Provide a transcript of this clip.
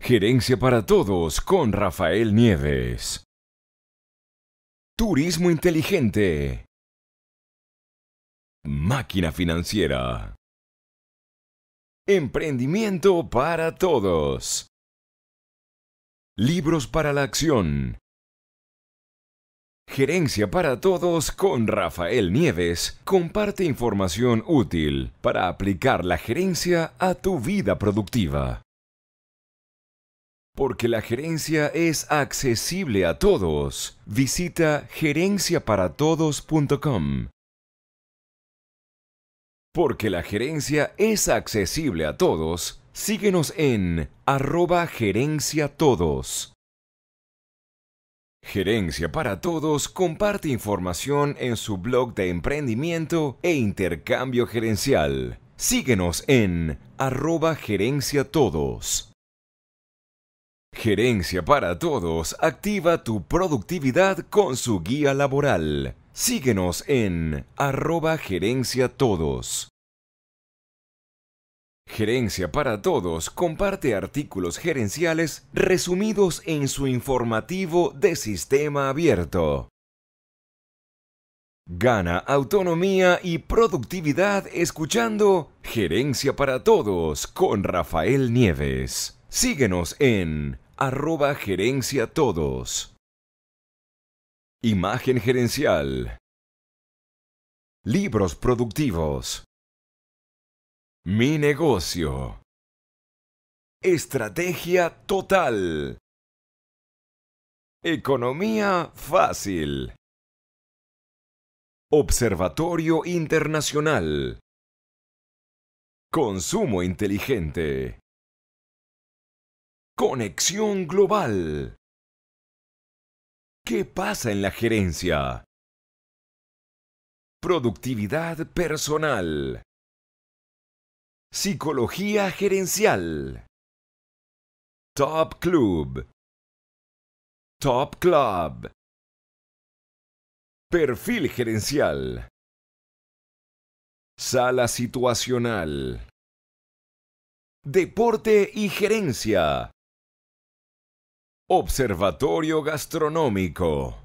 Gerencia para Todos con Rafael Nieves. Turismo inteligente. Máquina financiera. Emprendimiento para todos. Libros para la acción. Gerencia para Todos con Rafael Nieves comparte información útil para aplicar la gerencia a tu vida productiva. Porque la gerencia es accesible a todos. Visita gerenciaparatodos.com. Porque la gerencia es accesible a todos. Síguenos en arroba gerencia Gerencia para Todos comparte información en su blog de emprendimiento e intercambio gerencial. Síguenos en arroba gerencia Gerencia para Todos activa tu productividad con su guía laboral. Síguenos en arroba gerencia todos. Gerencia para Todos comparte artículos gerenciales resumidos en su informativo de sistema abierto. Gana autonomía y productividad escuchando Gerencia para Todos con Rafael Nieves. Síguenos en arroba gerencia todos. Imagen gerencial. Libros productivos. Mi negocio. Estrategia total. Economía fácil. Observatorio Internacional. Consumo inteligente. Conexión Global. ¿Qué pasa en la gerencia? Productividad personal. Psicología gerencial. Top Club. Top Club. Perfil gerencial. Sala situacional. Deporte y gerencia. Observatorio Gastronómico.